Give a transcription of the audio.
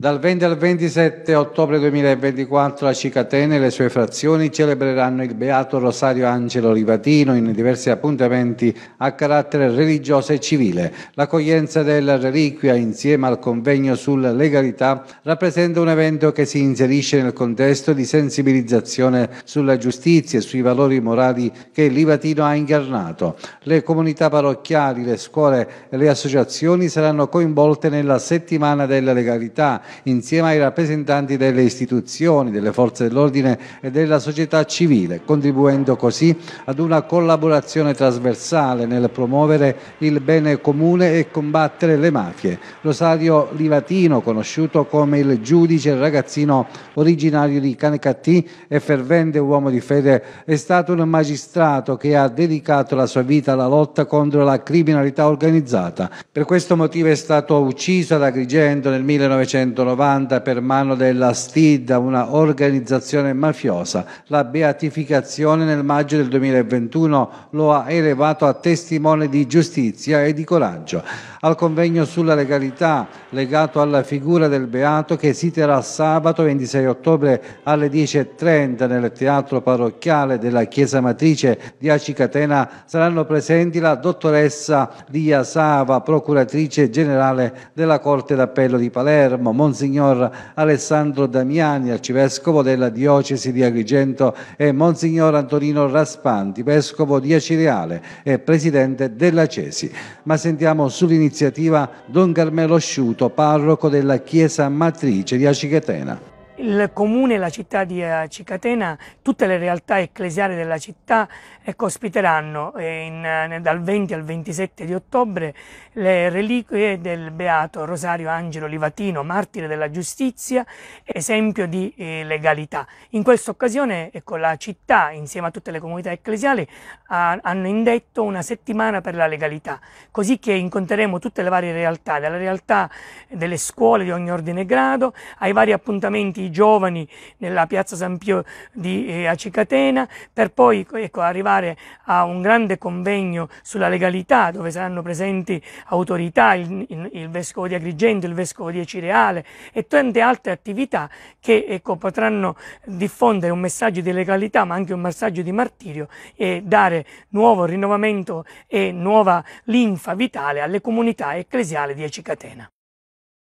Dal 20 al 27 ottobre 2024 a Cicatene e le sue frazioni celebreranno il Beato Rosario Angelo Rivatino in diversi appuntamenti a carattere religioso e civile. L'accoglienza della reliquia insieme al convegno sulla legalità rappresenta un evento che si inserisce nel contesto di sensibilizzazione sulla giustizia e sui valori morali che Rivatino ha incarnato. Le comunità parrocchiali, le scuole e le associazioni saranno coinvolte nella settimana della legalità insieme ai rappresentanti delle istituzioni, delle forze dell'ordine e della società civile, contribuendo così ad una collaborazione trasversale nel promuovere il bene comune e combattere le mafie. Rosario Livatino, conosciuto come il giudice ragazzino originario di Canicattì e fervente uomo di fede, è stato un magistrato che ha dedicato la sua vita alla lotta contro la criminalità organizzata. Per questo motivo è stato ucciso ad Agrigento nel 1900 1990 per mano della STID, una organizzazione mafiosa. La beatificazione nel maggio del 2021 lo ha elevato a testimone di giustizia e di coraggio. Al convegno sulla legalità, legato alla figura del Beato, che si terrà sabato 26 ottobre alle 10.30 nel teatro parrocchiale della Chiesa Matrice di Acicatena, saranno presenti la dottoressa Lia Sava, procuratrice generale della Corte d'Appello di Palermo, Monsignor Alessandro Damiani, arcivescovo della diocesi di Agrigento, e Monsignor Antonino Raspanti, vescovo di Acireale e presidente della Cesi. Ma sentiamo sull'iniziativa Don Carmelo Sciuto, parroco della chiesa matrice di Acichetena il comune e la città di eh, Cicatena, tutte le realtà ecclesiali della città ecco, eh, ospiteranno eh, in, dal 20 al 27 di ottobre le reliquie del beato Rosario Angelo Livatino, martire della giustizia, esempio di legalità. In questa occasione ecco, la città, insieme a tutte le comunità ecclesiali, ha, hanno indetto una settimana per la legalità, così che incontreremo tutte le varie realtà, dalla realtà delle scuole di ogni ordine e grado ai vari appuntamenti giovani nella piazza San Pio di eh, Acicatena, per poi ecco, arrivare a un grande convegno sulla legalità dove saranno presenti autorità, il, il, il vescovo di Agrigento, il vescovo di Cireale e tante altre attività che ecco, potranno diffondere un messaggio di legalità ma anche un messaggio di martirio e dare nuovo rinnovamento e nuova linfa vitale alle comunità ecclesiali di Acicatena.